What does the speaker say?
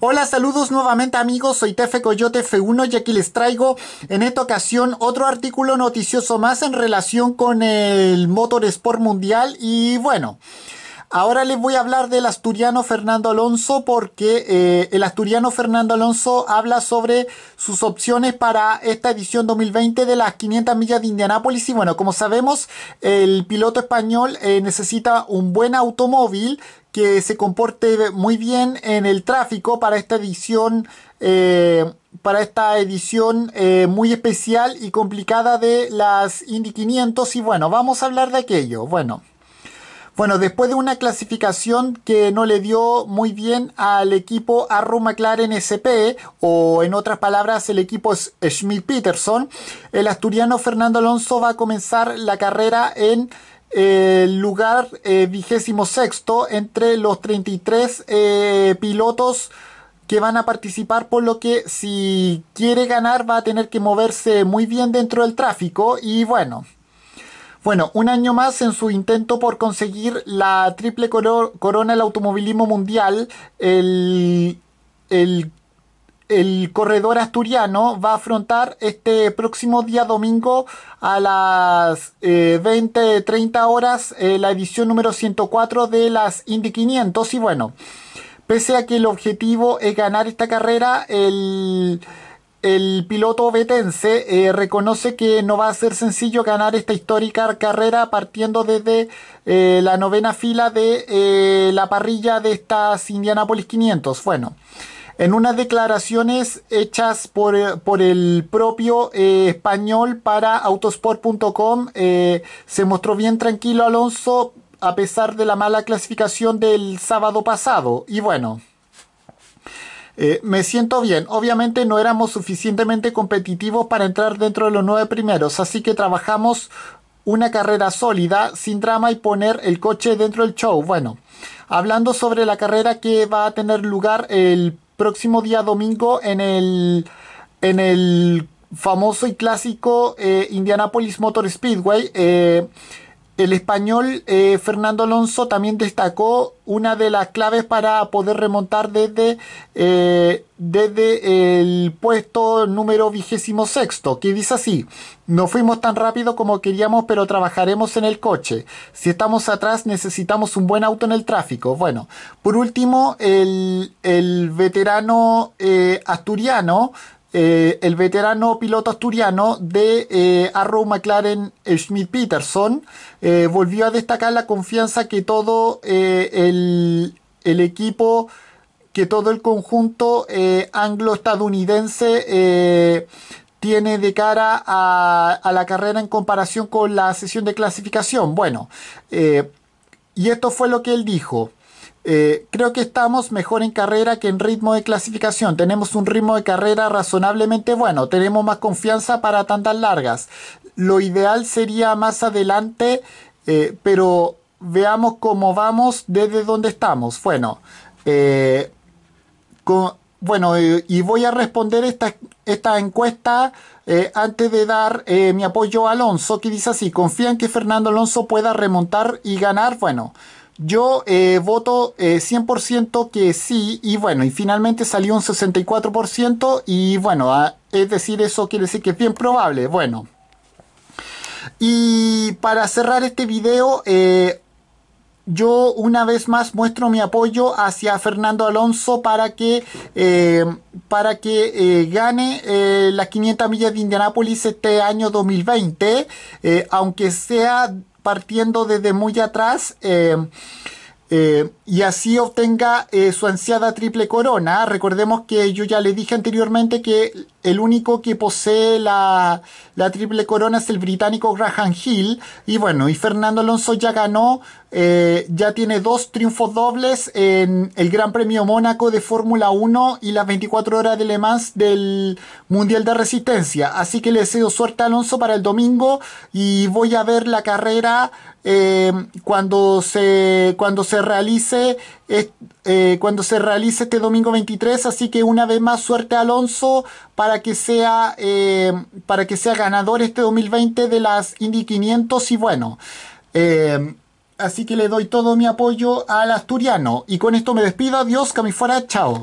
Hola, saludos nuevamente amigos, soy Tefe Coyote F1 y aquí les traigo en esta ocasión otro artículo noticioso más en relación con el motor sport Mundial y bueno... Ahora les voy a hablar del asturiano Fernando Alonso porque eh, el asturiano Fernando Alonso habla sobre sus opciones para esta edición 2020 de las 500 millas de Indianápolis y bueno, como sabemos, el piloto español eh, necesita un buen automóvil que se comporte muy bien en el tráfico para esta edición. Eh, para esta edición muy especial y complicada de las Indy 500 y bueno, vamos a hablar de aquello. Bueno, bueno, después de una clasificación que no le dio muy bien al equipo Arrow McLaren SP, o en otras palabras, el equipo Schmidt-Peterson, el asturiano Fernando Alonso va a comenzar la carrera en el eh, lugar eh, vigésimo sexto entre los 33 eh, pilotos que van a participar, por lo que si quiere ganar va a tener que moverse muy bien dentro del tráfico y bueno, bueno, un año más en su intento por conseguir la triple corona del automovilismo mundial, el, el, corredor asturiano va a afrontar este próximo día domingo a las eh, 20-30 horas eh, la edición número 104 de las Indy 500 y bueno, pese a que el objetivo es ganar esta carrera, el el piloto vetense eh, reconoce que no va a ser sencillo ganar esta histórica carrera partiendo desde eh, la novena fila de eh, la parrilla de estas Indianapolis 500. Bueno, en unas declaraciones hechas por, por el propio español para autosport.com, se mostró bien tranquilo Alonso a pesar de la mala clasificación del sábado pasado. Y bueno. Eh, me siento bien. Obviamente no éramos suficientemente competitivos para entrar dentro de los nueve primeros, así que trabajamos una carrera sólida, sin drama y poner el coche dentro del show. Bueno, hablando sobre la carrera que va a tener lugar el próximo día domingo en el, en el famoso y clásico eh, Indianapolis Motor Speedway. Eh, el español eh, Fernando Alonso también destacó una de las claves para poder remontar desde, eh, desde el puesto número vigésimo sexto, que dice así, no fuimos tan rápido como queríamos, pero trabajaremos en el coche. Si estamos atrás, necesitamos un buen auto en el tráfico. Bueno, por último, el, veterano eh, asturiano eh, el veterano piloto asturiano de eh, Arrow McLaren Schmidt Peterson eh, volvió a destacar la confianza que todo el, equipo, que todo el conjunto anglo-estadounidense tiene de cara a, la carrera en comparación con la sesión de clasificación. Bueno, y esto fue lo que él dijo. Eh, creo que estamos mejor en carrera que en ritmo de clasificación. Tenemos un ritmo de carrera razonablemente bueno. Tenemos más confianza para tantas largas. Lo ideal sería más adelante, eh, pero veamos cómo vamos desde donde estamos. Bueno, eh, bueno y voy a responder esta, esta encuesta. antes de dar mi apoyo a Alonso, que dice así, ¿confían que Fernando Alonso pueda remontar y ganar? Bueno, yo eh, voto 100% eh, que sí y bueno, y finalmente salió un 64% y bueno, ah, es decir, eso quiere decir que es bien probable, bueno. Y para cerrar este video, eh, yo una vez más muestro mi apoyo hacia Fernando Alonso para que, para que gane las 500 millas de Indianápolis este año 2020, aunque sea partiendo desde muy atrás. Eh, eh, y así obtenga eh, su ansiada triple corona. Recordemos que yo ya le dije anteriormente que el único que posee la, la, triple corona es el británico Graham Hill. Y bueno, y Fernando Alonso ya ganó, eh, ya tiene dos triunfos dobles en el Gran Premio Mónaco de Fórmula 1 y las 24 horas de Le Mans del Mundial de Resistencia. Así que le deseo suerte a Alonso para el domingo y voy a ver la carrera eh, cuando, se, cuando se realice eh, cuando se realice este domingo 23 así que una vez más suerte a Alonso para que sea, eh, para que sea ganador este 2020 de las Indy 500 y bueno. Eh, así que le doy todo mi apoyo al asturiano. Y con esto me despido. Adiós, cami fuera. Chao.